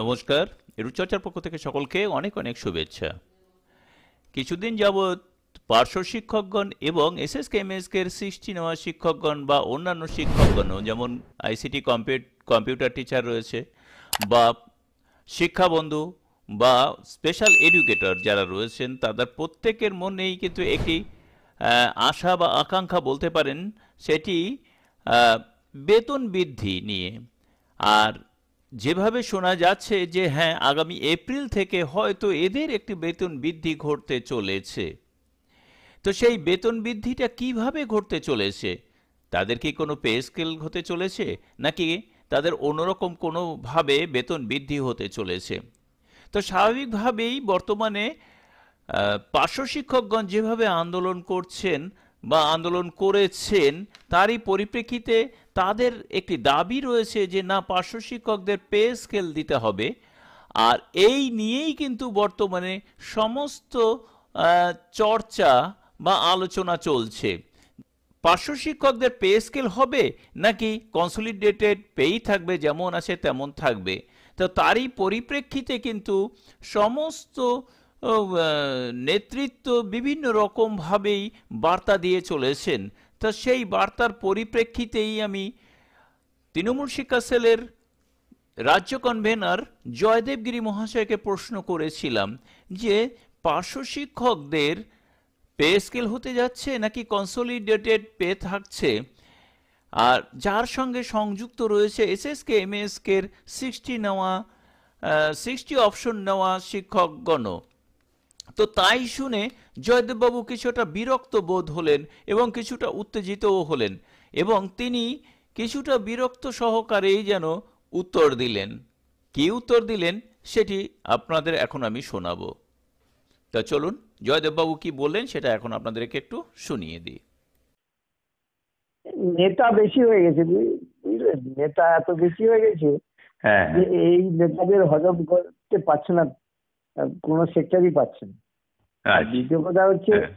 নমস্কার রুচর্চার পক্ষ থেকে সকলকে অনেক অনেক শুভেচ্ছা কিছুদিন যাবৎ পার্শ্ব শিক্ষকগণ এবং এস এস কে কে সৃষ্টি নেওয়া শিক্ষকগণ বা অন্যান্য শিক্ষকগণও যেমন আইসিটি কম্পিউটার টিচার রয়েছে বা শিক্ষাবন্ধু বা স্পেশাল এডুকেটর যারা রয়েছেন তাদের প্রত্যেকের মনেই কিন্তু একটি আশা বা আকাঙ্ক্ষা বলতে পারেন সেটি বেতন বৃদ্ধি নিয়ে আর যেভাবে শোনা যাচ্ছে যে হ্যাঁ আগামী এপ্রিল থেকে হয়তো এদের একটি বেতন বৃদ্ধি ঘটতে চলেছে তো সেই বেতন বৃদ্ধিটা কিভাবে ঘটতে চলেছে তাদের কি কোনো পে স্কেল হতে চলেছে নাকি তাদের অন্যরকম কোনোভাবে বেতন বৃদ্ধি হতে চলেছে তো স্বাভাবিকভাবেই বর্তমানে পার্শ্ব শিক্ষকগণ যেভাবে আন্দোলন করছেন বা আন্দোলন করেছেন তারই পরিপ্রেক্ষিতে তাদের একটি দাবি রয়েছে যে না পার্শ্ব শিক্ষকদের পে স্কেল দিতে হবে আর এই নিয়েই কিন্তু বর্তমানে সমস্ত চর্চা বা আলোচনা চলছে পার্শ্ব শিক্ষকদের পে স্কেল হবে নাকি কনসলিডেটেড পেই থাকবে যেমন আছে তেমন থাকবে তো তারই পরিপ্রেক্ষিতে কিন্তু সমস্ত নেতৃত্ব বিভিন্ন রকমভাবেই বার্তা দিয়ে চলেছেন তা সেই বার্তার পরিপ্রেক্ষিতেই আমি তৃণমূল শিক্ষা সেলের রাজ্য কনভেনার জয়দেবগিরি মহাশয়কে প্রশ্ন করেছিলাম যে পার্শ্ব শিক্ষকদের পে স্কেল হতে যাচ্ছে নাকি কনসোলিডেটেড পে থাকছে আর যার সঙ্গে সংযুক্ত রয়েছে এসএসকে এমএসকের সিক্সটি নেওয়া সিক্সটি অপশন নেওয়া শিক্ষকগণ তো তাই শুনে জয়দেববাবু কিছুটা বিরক্ত বোধ হলেন এবং কিছুটা উত্তেজিতও হলেন এবং তিনি কিছুটা বিরক্ত সহকারেই যেন উত্তর দিলেন কি উত্তর দিলেন সেটি আপনাদের এখন আমি শোনাব তা চলুন জয়দেববাবু কি বললেন সেটা এখন আপনাদেরকে একটু শুনিয়ে দিই নেতা বেশি হয়ে গেছে বুঝলেন নেতা এত বেশি হয়ে গেছে হ্যাঁ, হ্যাঁ। এই নেতাদের হজম করতে পারছে না কোনো সেক্টরই পাচ্ছে না হ্যাঁ। দ্বিতীয় কথা হচ্ছে হ্যাঁ।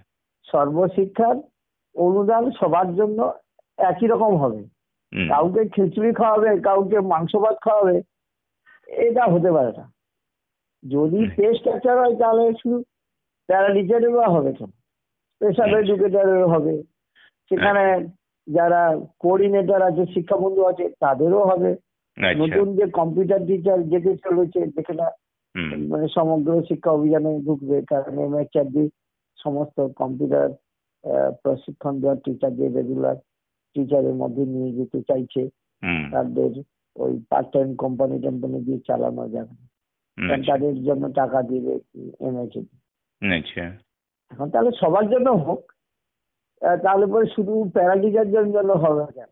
সর্বশিক্ষার অনুদান সবার জন্য একই রকম হবে কাউকে খিচুড়ি খাওয়াবে কাউকে মাংস ভাত খাওয়াবে এটা হতে পারে না যদি পে স্ট্রাকচার হয় তাহলে শুধু প্যারা হবে কেন স্পেশাল এডুকেটারেরও হবে সেখানে হ্যাঁ। যারা কোঅর্ডিনেটর আছে শিক্ষাবন্ধু আছে তাদেরও হবে আচ্ছা। নতুন যে কম্পিউটার টিচার যেতে চলেছে যেখানে মানে সমগ্র শিক্ষা অভিযানে ঢুকবে কারণ এমএচআরডি সমস্ত কম্পিউটার প্রশিক্ষণ দেওয়ার টিচারদের রেগুলার টিচারের মধ্যে নিয়ে যেতে চাইছে তাদের ওই পার্ট টাইম কোম্পানি টোম্পানি দিয়ে চালানো যাবে তাদের জন্য টাকা দিবে এমএচআরডি আচ্ছা এখন তাহলে সবার জন্য হোক তাহলে পরে শুধু প্যারাটিচার জন্য হবে কেন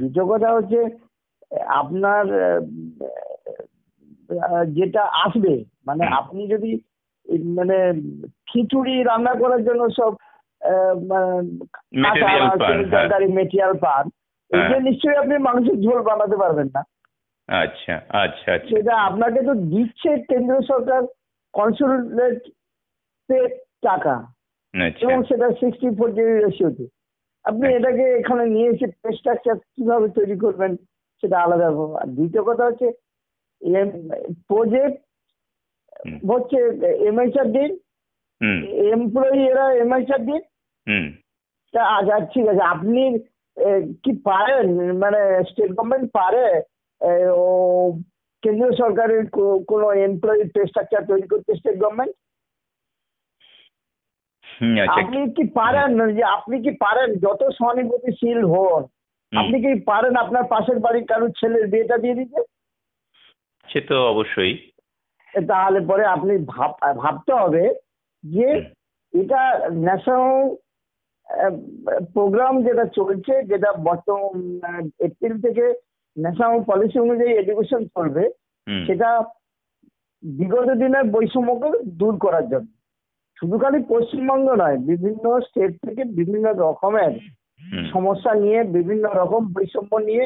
দ্বিতীয় কথা হচ্ছে আপনার যেটা আসবে মানে হ্যাঁ। আপনি যদি মানে খিচুড়ি রান্না করার জন্য সব মেটেরিয়াল পান হ্যাঁ। এটা হ্যাঁ। নিশ্চয়ই আপনি মানুষের ঝোল বানাতে পারবেন না আচ্ছা আচ্ছা, আচ্ছা। সেটা আপনাকে তো দিচ্ছে কেন্দ্র সরকার কনসুলেট টাকা আচ্ছা। এবং সেটা সিক্সটি ফোরটি রেশিওতে আপনি আচ্ছা। এটাকে এখানে নিয়ে এসে স্ট্রাকচার কিভাবে তৈরি করবেন সেটা আলাদা আর দ্বিতীয় কথা হচ্ছে প্রজেক্ট হচ্ছে এমএসআর দিন এমপ্লয়ি এরা এমএসআর দিন তা আচ্ছা ঠিক আছে আপনি কি পারেন মানে স্টেট গভর্নমেন্ট পারে ও কেন্দ্রীয় সরকারের কোনো এমপ্লয়ি স্ট্রাকচার তৈরি করতে স্টেট গভর্নমেন্ট আপনি কি পারেন যে আপনি কি পারেন যত সহানুভূতিশীল হন আপনি কি পারেন আপনার পাশের বাড়ির কারোর ছেলের বিয়েটা দিয়ে দিতে সে তো অবশ্যই তাহলে পরে আপনি ভাবতে হবে যে এটা ন্যাশনাল প্রোগ্রাম যেটা চলছে যেটা বর্তমান এপ্রিল থেকে ন্যাশনাল পলিসি অনুযায়ী এডুকেশন চলবে সেটা বিগত দিনের বৈষম্যকে দূর করার জন্য শুধু খালি পশ্চিমবঙ্গ নয় বিভিন্ন স্টেট থেকে বিভিন্ন রকমের সমস্যা নিয়ে বিভিন্ন রকম বৈষম্য নিয়ে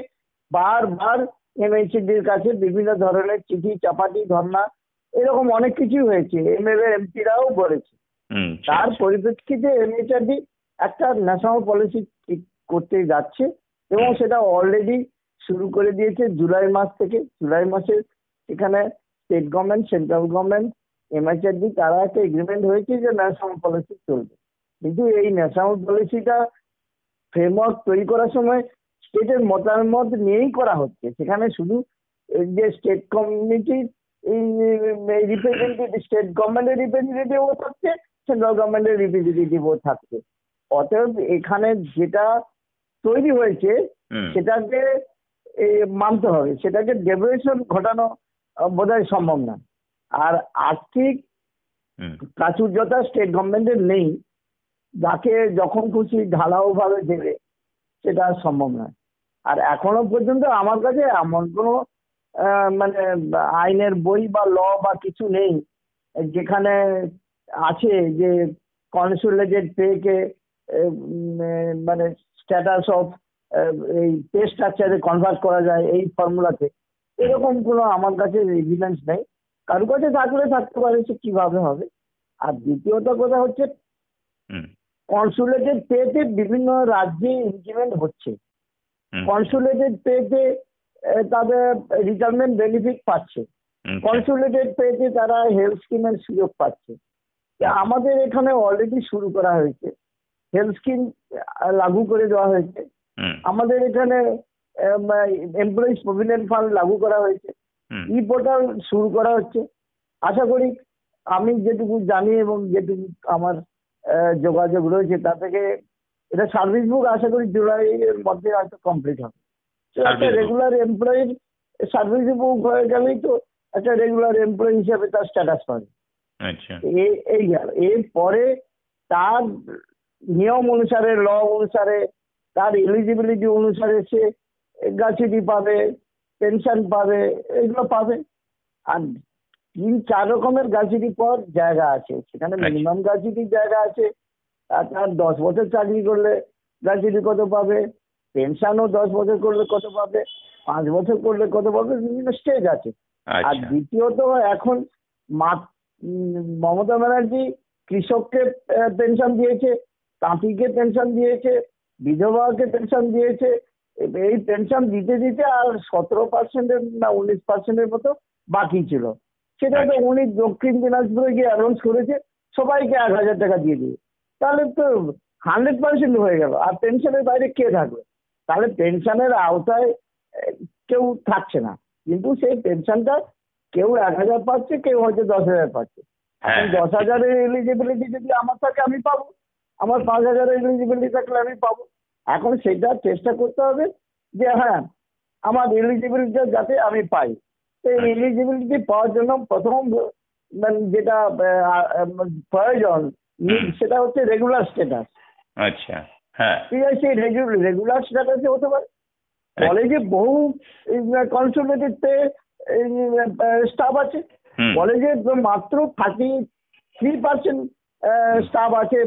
বারবার এমএলসিডির কাছে বিভিন্ন ধরনের চিঠি চাপাটি ধর্ণা এরকম অনেক কিছুই হয়েছে এমএলএ এমপিরাও করেছে তার আচ্ছা, আচ্ছা। পরিপ্রেক্ষিতে এমএচআরডি একটা ন্যাশনাল পলিসি করতে যাচ্ছে এবং সেটা অলরেডি শুরু করে দিয়েছে জুলাই মাস থেকে জুলাই মাসে এখানে state government central government MHRD তারা একটা এগ্রিমেন্ট হয়েছে যে ন্যাশনাল পলিসি চলবে কিন্তু এই ন্যাশনাল পলিসিটা ফ্রেমওয়ার্ক তৈরি করার সময় স্টেটের মতামত নিয়েই করা হচ্ছে সেখানে শুধু যে স্টেট কমিটির রিপ্রেজেন্টেটিভ স্টেট গভর্নমেন্টের রিপ্রেজেন্টেটিভও থাকছে সেন্ট্রাল গভর্নমেন্টের রিপ্রেজেন্টেটিভও থাকছে অতএব এখানে যেটা তৈরি হয়েছে সেটাকে মানতে হবে সেটাকে ডেভেশন ঘটানো বোধ হয় সম্ভব না আর আর্থিক প্রাচুর্যতা স্টেট গভর্নমেন্টের নেই যাকে যখন খুশি ঢালাও ভাবে দেবে সেটা সম্ভব নয় আর এখনো পর্যন্ত আমার কাছে এমন কোনো মানে আইনের বই বা ল বা কিছু নেই যেখানে আছে যে কনসুলেটেড পেকে মানে স্ট্যাটাস অফ এই পে স্ট্রাকচারে কনভার্ট করা যায় এই ফর্মুলাতে এরকম কোনো আমার কাছে এভিডেন্স নেই কারো কাছে থাকলে থাকতে পারে সে কীভাবে হবে আর দ্বিতীয়ত কথা হচ্ছে কনসুলেটেড পেতে বিভিন্ন রাজ্যে ইনক্রিমেন্ট হচ্ছে কনসুলেটেড পেতে তাদের রিটায়ারমেন্ট বেনিফিট পাচ্ছে কনসুলেটেড আচ্ছা। পেতে তারা হেলথ স্কিমের সুযোগ পাচ্ছে আমাদের এখানে অলরেডি শুরু করা হয়েছে হেলথ স্কিম লাগু করে দেওয়া হয়েছে আমাদের এখানে এমপ্লয়িজ প্রভিডেন্ট ফান্ড লাগু করা হয়েছে ই পোর্টাল শুরু করা হচ্ছে আশা করি আমি যেটুকু জানি এবং যেটুকু আমার যোগাযোগ রয়েছে তা থেকে এটা সার্ভিস বুক আশা করি জুলাই এর মধ্যে হয়তো কমপ্লিট হবে একটা রেগুলার এমপ্লয়ির সার্ভিস বুক হয়ে গেলেই তো একটা রেগুলার এমপ্লয়ি হিসেবে তার স্ট্যাটাস পাবে আচ্ছা। এই গেল এরপরে তার নিয়ম অনুসারে ল অনুসারে তার এলিজিবিলিটি অনুসারে সে গ্যাচুটি পাবে পেনশন পাবে এগুলো পাবে আর তিন চার রকমের গ্যাচুটি পর জায়গা আছে সেখানে মিনিমাম আচ্ছা। গ্যাচুটির জায়গা আছে আপনার দশ বছর চাকরি করলে গ্র্যাচুইটি কত পাবে পেনশনও দশ বছর করলে কত পাবে পাঁচ বছর করলে কত পাবে বিভিন্ন স্টেজ আছে আর আচ্ছা। দ্বিতীয়ত এখন মমতা ব্যানার্জি কৃষককে পেনশন দিয়েছে তাঁতিকে পেনশন দিয়েছে বিধবাকে পেনশন দিয়েছে এই পেনশন দিতে দিতে আর সতেরো পার্সেন্টের না উনিশ পার্সেন্টের মতো বাকি ছিল সেটা তো আচ্ছা। উনি দক্ষিণ দিনাজপুরে গিয়ে অ্যানাউন্স করেছে সবাইকে এক হাজার টাকা দিয়ে দিয়ে তাহলে তো হান্ড্রেড পার্সেন্ট হয়ে গেল আর পেনশনের বাইরে কে থাকবে তাহলে পেনশনের আওতায় কেউ থাকছে না কিন্তু সেই পেনশনটা কেউ এক হাজার পাচ্ছে কেউ হয়তো দশ হাজার পাচ্ছে এখন হ্যাঁ। দশ হাজারের এলিজিবিলিটি যদি আমার থাকে আমি পাবো আমার পাঁচ হাজারের এলিজিবিলিটি থাকলে আমি পাবো এখন সেটা চেষ্টা করতে হবে যে হ্যাঁ আমার এলিজিবিলিটিটা যাতে আমি পাই তো এলিজিবিলিটি আচ্ছা। পাওয়ার জন্য প্রথম মানে যেটা প্রয়োজন সেটা হচ্ছে রেগুলার স্ট্যাটাস আচ্ছা ঠিক আছে সেই রেগুলার স্ট্যাটাস হতে পারে কলেজে বহু কনসুলেটিভতে স্টাফ আছে কলেজে মাত্র থার্টি থ্রি পার্সেন্ট স্টাফ আছে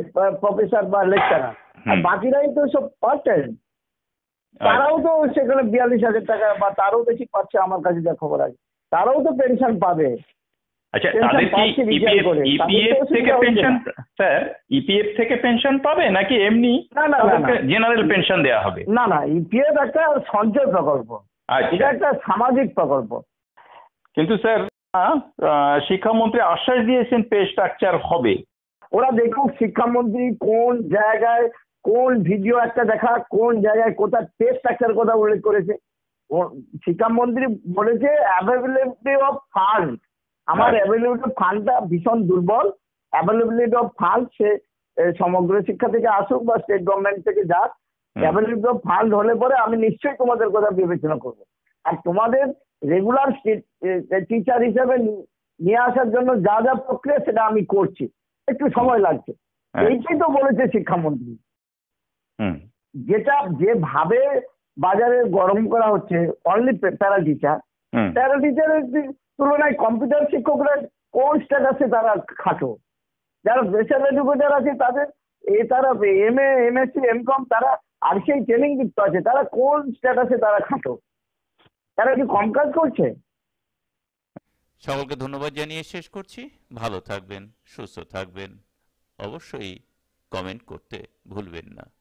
প্রফেসর বা লেকচারার আর বাকিরাই তো সব পার্ট টাইম তারাও তো সেখানে বিয়াল্লিশ হাজার টাকা বা তারও বেশি পাচ্ছে আমার কাছে যা খবর আছে তারাও তো পেনশন পাবে আচ্ছা তাদের কি ইপিএফ e e থেকে পেনশন স্যার ইপিএফ থেকে পেনশন পাবে নাকি এমনি না না জেনারেল পেনশন দেওয়া হবে না না ইপিএফ e একটা সঞ্চয় প্রকল্প আচ্ছা। এটা একটা সামাজিক প্রকল্প কিন্তু স্যার শিক্ষামন্ত্রী আশ্বাস দিয়েছেন পে স্ট্রাকচার হবে ওরা দেখুক শিক্ষামন্ত্রী কোন জায়গায় কোন ভিডিও একটা দেখা কোন জায়গায় কোথায় পে স্ট্রাকচার কথা উল্লেখ করেছে শিক্ষামন্ত্রী বলেছে অ্যাভেলেবিলিটি অফ ফান্ড আমার অ্যাভেলেবিলিটি অফ ফান্ডটা ভীষণ দুর্বল অ্যাভেলেবিলিটি অফ ফান্ড সে সমগ্র শিক্ষা থেকে আসুক বা স্টেট গভর্নমেন্ট থেকে যাক অ্যাভেলেবিলিটি অফ ফান্ড হলে পরে আমি নিশ্চয়ই তোমাদের কথা বিবেচনা করব আর তোমাদের রেগুলার টিচার হিসেবে নিয়ে আসার জন্য যা যা প্রক্রিয়া সেটা আমি করছি একটু সময় লাগছে হ্যাঁ। এইটাই তো বলেছে শিক্ষামন্ত্রী যেটা যেভাবে বাজারে গরম করা হচ্ছে অনলি প্যারা টিচার প্যারা টিচারের তুলনায় কম্পিউটার শিক্ষকরা কোন স্ট্যাটাসে তারা খাটো যারা বেসার এডুকেটার আছে তাদের এ তারা M A M S C M কম তারা আর সেই ট্রেনিং যুক্ত আছে তারা কোন স্ট্যাটাসে তারা খাটো তারা কি কম কাজ করছে সকলকে ধন্যবাদ জানিয়ে শেষ করছি ভালো থাকবেন সুস্থ থাকবেন অবশ্যই কমেন্ট করতে ভুলবেন না